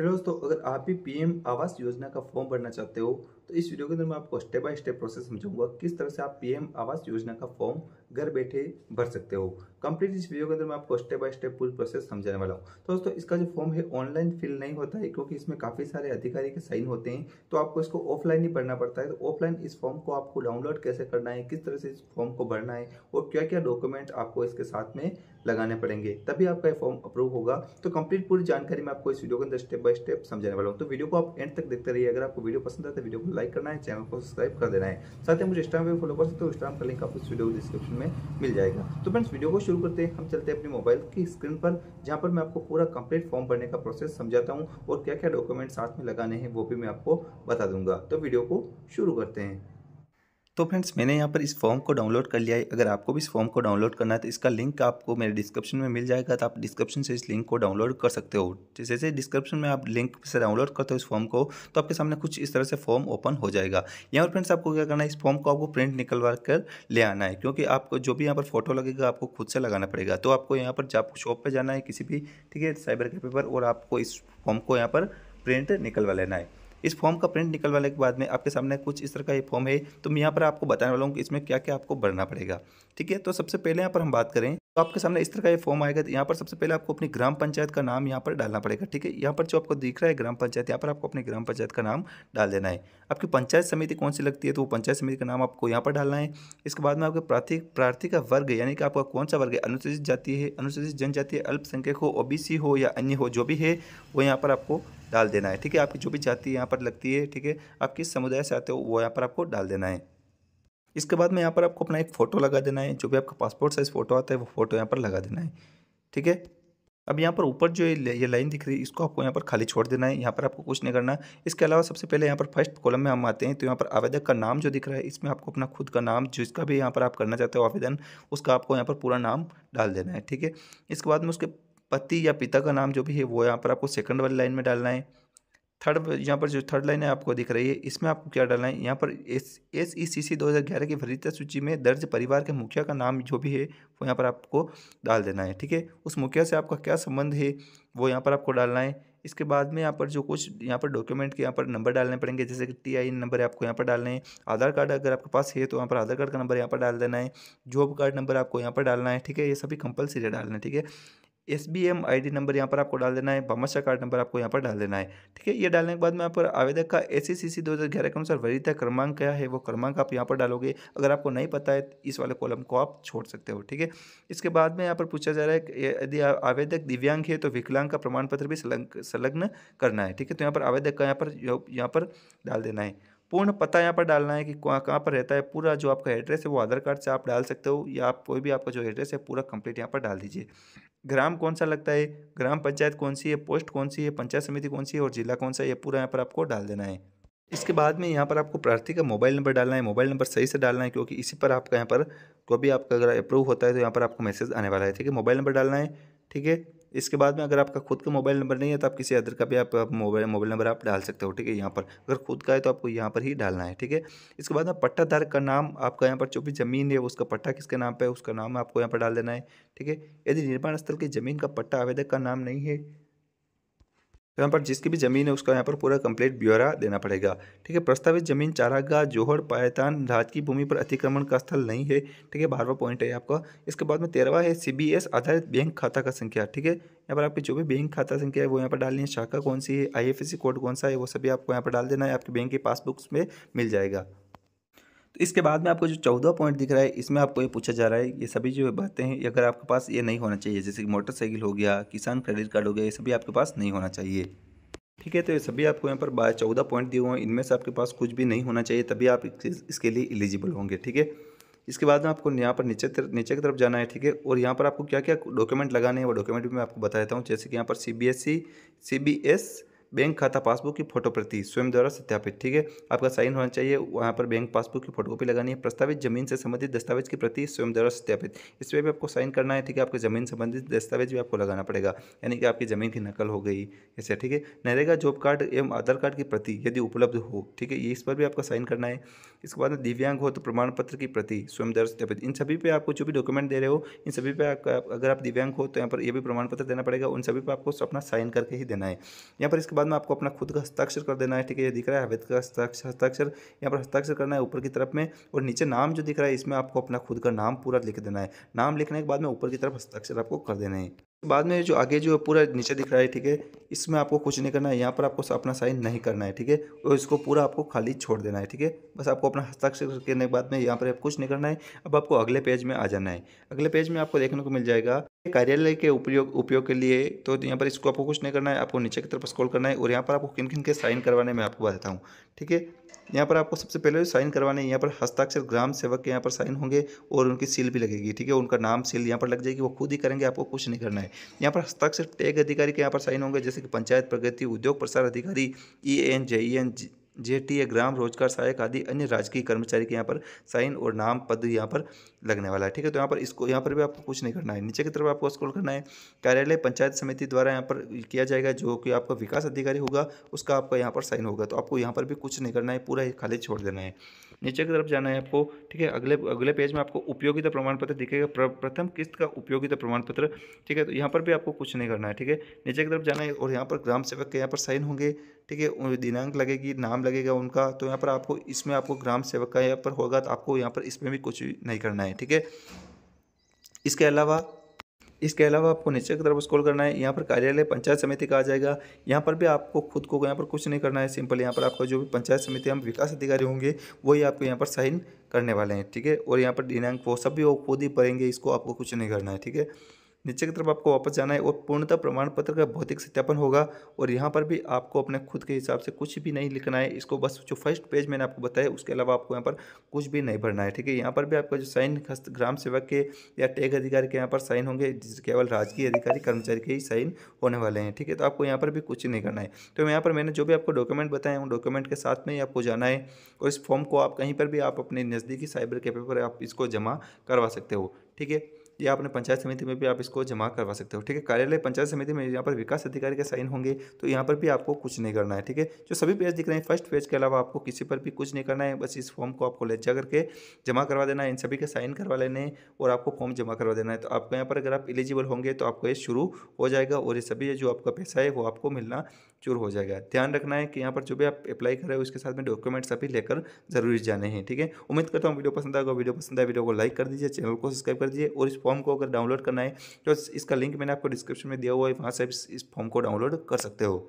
hello तो दोस्तों अगर आप भी पीएम आवास योजना का फॉर्म भरना चाहते हो तो इस वीडियो के अंदर मैं आपको स्टेप बाय स्टेप प्रोसेस समझाऊंगा किस तरह से आप पीएम आवास योजना का फॉर्म घर बैठे भर सकते हो कंप्लीट इस वीडियो के अंदर मैं आपको स्टेप बाय स्टेप पूरी प्रोसेस समझाने वाला हूँ तो दोस्तों इसका जो फॉर्म है ऑनलाइन फिल नहीं होता है क्योंकि इसमें काफ़ी सारे अधिकारी के साइन होते हैं तो आपको इसको ऑफलाइन ही भरना पड़ता है तो ऑफलाइन इस फॉर्म को आपको डाउनलोड कैसे करना है किस तरह से इस फॉर्म को भरना है और क्या क्या डॉक्यूमेंट आपको इसके साथ में लगाने पड़ेंगे तभी आपका फॉर्म अप्रूव होगा तो कंप्लीट पूरी जानकारी मैं आपको इस वीडियो के अंदर स्टेप बाय स्टेप समझाने वाला हूँ तो वीडियो को आप एंड तक देखते रहिए अगर आपको वीडियो पसंद आता है तो वीडियो को लाइक करना है चैनल को सब्सक्राइब कर देना है साथ ही मुझे इंस्टाग्राम पर फॉलो कर सकते हो इंस्टाग्राम का लिंक आपको इस वीडियो डिस्क्रिप्शन में मिल जाएगा तो फ्रेंड्स वीडियो को शुरू करते हैं हम चलते हैं अपने मोबाइल की स्क्रीन पर जहाँ पर मैं आपको पूरा कंप्लीट फॉर्म भरने का प्रोसेस समझाता हूँ और क्या क्या डॉक्यूमेंट साथ में लगाने हैं वो भी मैं आपको बता दूंगा तो वीडियो को शुरू करते हैं तो फ्रेंड्स मैंने यहाँ पर इस फॉर्म को डाउनलोड कर लिया है अगर आपको भी इस फॉर्म को डाउनलोड करना है तो इसका लिंक आपको मेरे डिस्क्रिप्शन में मिल जाएगा तो आप डिस्क्रिप्शन से इस लिंक को डाउनलोड कर सकते हो जैसे डिस्क्रिप्शन में आप लिंक से डाउनलोड करते हो इस फॉर्म को तो आपके सामने कुछ इस तरह से फॉर्म ओपन हो जाएगा यहाँ पर फ्रेंड्स आपको क्या करना है इस फॉर्म को आपको प्रिंट निकलवा कर ले आना है क्योंकि आपको जो भी यहाँ पर फोटो लगेगा आपको खुद से लगाना पड़ेगा तो आपको यहाँ पर जब शॉप पर जाना है किसी भी ठीक है साइबर कैफे पर और आपको इस फॉर्म को यहाँ पर प्रिंट निकलवा लेना है इस फॉर्म का प्रिंट निकलवाने के बाद में आपके सामने कुछ इस तरह का ये फॉर्म है तो मैं यहाँ पर आपको बताने वाला हूँ कि इसमें क्या क्या आपको भरना पड़ेगा ठीक है तो सबसे पहले यहाँ पर हम बात करें तो आपके सामने इस तरह का ये फॉर्म आएगा तो यहाँ पर सबसे पहले आपको अपनी ग्राम पंचायत का नाम यहाँ पर डालना पड़ेगा ठीक है यहाँ पर जो आपको दिख रहा है ग्राम पंचायत यहाँ पर आपको अपनी ग्राम पंचायत का नाम डाल देना है आपकी पंचायत समिति कौन सी लगती है तो वो पंचायत समिति का नाम आपको यहाँ पर डालना है इसके बाद में आपके प्रार्थी प्रार्थी का वर्ग यानी कि आपका कौन सा वर्ग है अनुसूचित जाति है अनुसूचित जनजाति अल्पसंख्यक हो ओ हो या अन्य हो जो भी है वो यहाँ पर आपको डाल देना है ठीक है आपकी जो भी जाति यहाँ पर लगती है ठीक है आप किस समुदाय से आते हो वो यहाँ पर आपको डाल देना है इसके बाद में यहाँ पर आपको अपना एक फ़ोटो लगा देना है जो भी आपका पासपोर्ट साइज़ फ़ोटो आता है वो फ़ोटो यहाँ पर लगा देना है ठीक है अब यहाँ पर ऊपर जो ये लाइन दिख रही है इसको आपको यहाँ पर खाली छोड़ देना है यहाँ पर आपको कुछ नहीं करना इसके अलावा सबसे पहले यहाँ पर फर्स्ट कॉलम में हम आते हैं तो यहाँ पर आवेदक का नाम जो दिख रहा है इसमें आपको अपना खुद का नाम जिसका भी यहाँ पर आप करना चाहते हो आवेदन उसका आपको यहाँ पर पूरा नाम डाल देना है ठीक है इसके बाद में उसके पति या पिता का नाम जो भी है वो यहाँ पर आपको सेकंड वाली लाइन में डालना है थर्ड यहाँ पर जो थर्ड लाइन है आपको दिख रही है इसमें आपको क्या डालना है यहाँ पर एस एस ई सी सी दो हज़ार ग्यारह की वरीयता सूची में दर्ज परिवार के मुखिया का नाम जो भी है वो यहाँ पर आपको डाल देना है ठीक है उस मुखिया से आपका क्या संबंध है वो यहाँ पर आपको डालना है इसके बाद में यहाँ पर जो कुछ यहाँ पर डॉक्यूमेंट के यहाँ पर नंबर डालने पड़ेंगे जैसे कि टी आई नंबर आपको यहाँ पर डालना है आधार कार्ड अगर आपके पास है तो यहाँ पर आधार कार्ड का नंबर यहाँ पर डाल देना है जॉब कार्ड नंबर आपको यहाँ पर डालना है ठीक है ये सभी कंपलसरी डालना है ठीक है S B M I D number यहाँ पर आपको डाल देना है भामाशाह कार्ड नंबर आपको यहाँ पर डाल देना है ठीक है ये डालने के बाद में यहाँ पर आवेदक का एस सी सी सी दो हज़ार ग्यारह के अनुसार वरीता क्रमांक क्या है वो क्रमांक आप यहाँ पर डालोगे अगर आपको नहीं पता है इस वाले कॉलम को आप छोड़ सकते हो ठीक है इसके बाद में यहाँ पर पूछा जा रहा है यदि आवेदक दिव्यांग है तो विकलांग का प्रमाण पत्र भी संलग्न करना है ठीक है तो यहाँ पर आवेदक का यहाँ पर यहाँ पर डाल देना है पूर्ण पता यहाँ पर डालना है कि कहाँ पर रहता है पूरा जो आपका एड्रेस है वो आधार कार्ड से आप डाल सकते हो या आप कोई भी आपका जो एड्रेस है पूरा कंप्लीट यहाँ पर डाल दीजिए ग्राम कौन सा लगता है ग्राम पंचायत कौन सी है पोस्ट कौन सी है पंचायत समिति कौन सी है और जिला कौन सा है ये पूरा यहाँ पर आपको डाल देना है इसके बाद में यहाँ पर आपको प्रार्थी का मोबाइल नंबर डालना है मोबाइल नंबर सही से डालना है क्योंकि इसी पर आपका यहाँ पर कोई भी आपका अगर अप्रूव होता है तो यहाँ पर आपको मैसेज आने वाला है ठीक है मोबाइल नंबर डालना है ठीक है इसके बाद में अगर आपका खुद का मोबाइल नंबर नहीं है तो आप किसी अदर का भी आप, मोबाइल मोबाइल नंबर आप डाल सकते हो ठीक है यहाँ पर अगर खुद का है तो आपको यहाँ पर ही डालना है ठीक है इसके बाद में पट्टाधारक का नाम आपका यहाँ पर जो भी ज़मीन है उसका पट्टा किसके नाम पर है उसका नाम आपको यहाँ पर डाल देना है ठीक है यदि निर्माण स्थल की ज़मीन का पट्टा आवेदक का नाम नहीं है तो यहाँ पर जिसकी भी ज़मीन है उसका यहाँ पर पूरा कंप्लीट ब्यौरा देना पड़ेगा ठीक है प्रस्तावित जमीन चारागा जोहड़ पायतान राजकीय की भूमि पर अतिक्रमण का स्थल नहीं है ठीक है बारहवा पॉइंट है आपका इसके बाद में तेरहवा है सीबीएस आधारित बैंक खाता का संख्या ठीक है यहाँ पर आपकी जो भी बैंक खाता संख्या है वो यहाँ पर डालनी है शाखा कौन सी है आई कोड कौन सा है वो सभी आपको यहाँ पर डाल देना है आपके बैंक की पासबुक्स में मिल जाएगा तो इसके बाद में आपको जो चौदह पॉइंट दिख रहा है इसमें आपको ये पूछा जा रहा है ये सभी जो बातें हैं अगर आपके पास ये नहीं होना चाहिए जैसे कि मोटरसाइकिल हो गया किसान क्रेडिट कार्ड हो गया ये सभी आपके पास नहीं होना चाहिए ठीक है तो ये सभी आपको यहाँ पर चौदह पॉइंट दिए हुए हैं इनमें से आपके पास कुछ भी नहीं होना चाहिए तभी आप इसके लिए एलिजिबल होंगे ठीक है इसके बाद में आपको यहाँ पर नीचे तर, नीचे की तरफ जाना है ठीक है और यहाँ पर आपको क्या क्या डॉक्यूमेंट लगाने हैं वो डॉक्यूमेंट भी मैं आपको बता देता हूँ जैसे कि यहाँ पर C B S C C B S bank खाता पासबुक की फोटो प्रति स्वयं द्वारा सत्यापित ठीक है आपका साइन होना चाहिए वहाँ पर बैंक पासबुक की फोटोकॉपी लगानी है प्रस्तावित जमीन से संबंधित दस्तावेज की प्रति स्वयं द्वारा सत्यापित इस पर भी आपको साइन करना है ठीक है आपके जमीन संबंधित दस्तावेज भी आपको लगाना पड़ेगा यानी कि आपकी जमीन की नकल हो गई ऐसे ठीक है नरेगा जॉब कार्ड एवं आधार कार्ड की प्रति यदि उपलब्ध हो ठीक है इस पर भी आपका साइन करना है इसके बाद दिव्यांग हो तो प्रमाण पत्र की प्रति स्वयं दर्ज इन सभी पे आपको जो भी डॉक्यूमेंट दे रहे हो इन सभी पे आप, अगर आप दिव्यांग हो तो यहाँ पर ये भी प्रमाण पत्र देना पड़ेगा उन सभी पे आपको अपना साइन करके ही देना है यहाँ पर इसके बाद में आपको अपना खुद का हस्ताक्षर कर देना है ठीक है ये दिख रहा है हवेद का हस्ताक्षर हस्ताक्षर यहाँ पर हस्ताक्षर करना है ऊपर की तरफ में और नीचे नाम जो दिख रहा है इसमें आपको अपना खुद का नाम पूरा लिख देना है नाम लिखने के बाद में ऊपर की तरफ हस्ताक्षर आपको कर देना है बाद में जो आगे जो पूरा नीचे दिख रहा है ठीक है इसमें आपको कुछ नहीं करना है यहाँ पर आपको अपना साइन नहीं करना है ठीक है और इसको पूरा आपको खाली छोड़ देना है ठीक है बस आपको अपना हस्ताक्षर करने के बाद में यहाँ पर कुछ नहीं करना है अब आपको अगले पेज में आ जाना है अगले पेज में आपको देखने को मिल जाएगा कार्यालय के उपयोग उपयोग के लिए तो यहाँ पर इसको आपको कुछ नहीं करना है आपको नीचे की तरफ स्क्रॉल करना है और यहाँ पर आपको किन किन के साइन करवाने में आपको बताता हूँ ठीक है यहाँ पर आपको सबसे पहले साइन करवाने यहाँ पर हस्ताक्षर ग्राम सेवक के यहाँ पर साइन होंगे और उनकी सील भी लगेगी ठीक है उनका नाम सील यहाँ पर लग जाएगी वो खुद ही करेंगे आपको कुछ नहीं करना है यहाँ पर हस्ताक्षर टैग अधिकारी के यहाँ पर साइन होंगे जैसे कि पंचायत प्रगति उद्योग प्रसार अधिकारी ई एन जे ई एन जे ए ग्राम रोजगार सहायक आदि अन्य राजकीय कर्मचारी के यहाँ पर साइन और नाम पद यहाँ पर लगने वाला है ठीक है तो यहाँ पर इसको यहाँ पर भी आपको कुछ नहीं करना है नीचे की तरफ आपको स्क्रॉल करना है कार्यालय पंचायत समिति द्वारा यहाँ पर किया जाएगा जो कि आपका विकास अधिकारी होगा उसका आपका यहाँ पर साइन होगा तो आपको यहाँ पर भी कुछ नहीं करना है पूरा खाली छोड़ देना है नीचे की तरफ जाना है आपको ठीक है अगले अगले पेज में आपको उपयोगिता प्रमाण पत्र दिखेगा प्र, प्रथम किस्त का उपयोगिता प्रमाण पत्र ठीक है तो यहाँ पर भी आपको कुछ नहीं करना है ठीक है नीचे की तरफ जाना है और यहाँ पर ग्राम सेवक के यहाँ पर साइन होंगे ठीक है दिनांक लगेगी नाम लगेगा उनका तो यहाँ पर आपको इसमें आपको ग्राम सेवक का यहाँ पर होगा तो आपको यहाँ पर इसमें भी कुछ नहीं करना है ठीक है इसके अलावा इसके अलावा आपको नीचे की तरफ स्कॉल करना है यहाँ पर कार्यालय पंचायत समिति का आ जाएगा यहाँ पर भी आपको खुद को यहाँ पर कुछ नहीं करना है सिंपल यहाँ पर आपका जो भी पंचायत समिति हम विकास अधिकारी होंगे वही आपको यहाँ पर साइन करने वाले हैं ठीक है और यहाँ पर दिनांक वो सब भी वो खुद ही पढ़ेंगे इसको आपको कुछ नहीं करना है ठीक है नीचे की तरफ आपको वापस जाना है और पूर्णतः प्रमाण पत्र का भौतिक सत्यापन होगा और यहाँ पर भी आपको अपने खुद के हिसाब से कुछ भी नहीं लिखना है इसको बस जो फर्स्ट पेज मैंने आपको बताया उसके अलावा आपको यहाँ पर कुछ भी नहीं भरना है ठीक है यहाँ पर भी आपका जो साइन हस्त ग्राम सेवक के या टैग अधिकारी के यहाँ पर साइन होंगे केवल राजकीय अधिकारी कर्मचारी के ही साइन होने वाले हैं ठीक है तो आपको यहाँ पर भी कुछ नहीं करना है तो यहाँ पर मैंने जो भी आपको डॉक्यूमेंट बताया उन डॉक्यूमेंट के साथ में ही आपको जाना है और इस फॉर्म को आप कहीं पर भी आप अपने नज़दीकी साइबर कैफे पर आप इसको जमा करवा सकते हो ठीक है या अपने पंचायत समिति में भी आप इसको जमा करवा सकते हो ठीक है कार्यालय पंचायत समिति में यहाँ पर विकास अधिकारी के साइन होंगे तो यहाँ पर भी आपको कुछ नहीं करना है ठीक है जो सभी पेज दिख रहे हैं फर्स्ट पेज के अलावा आपको किसी पर भी कुछ नहीं करना है बस इस फॉर्म को आपको ले जा करके जमा करवा देना है इन सभी के साइन करवा लेने और आपको फॉर्म जमा करवा देना है तो आपको यहाँ पर अगर आप एलिजिबल होंगे तो आपको ये शुरू हो जाएगा और ये सभी जो आपका पैसा है वो आपको मिलना चूर हो जाएगा ध्यान रखना है कि यहाँ पर जो भी आप अप्लाई कर रहे हो उसके साथ में डॉक्यूमेंट्स अभी लेकर जरूर जाने हैं ठीक है उम्मीद करता हूँ वीडियो पसंद आएगा वीडियो पसंद आए वीडियो को लाइक कर दीजिए चैनल को सब्सक्राइब कर दीजिए और इस फॉर्म को अगर डाउनलोड करना है तो इसका लिंक मैंने आपको डिस्क्रिप्शन में दिया हुआ है वहाँ से इस फॉर्म को डाउनलोड कर सकते हो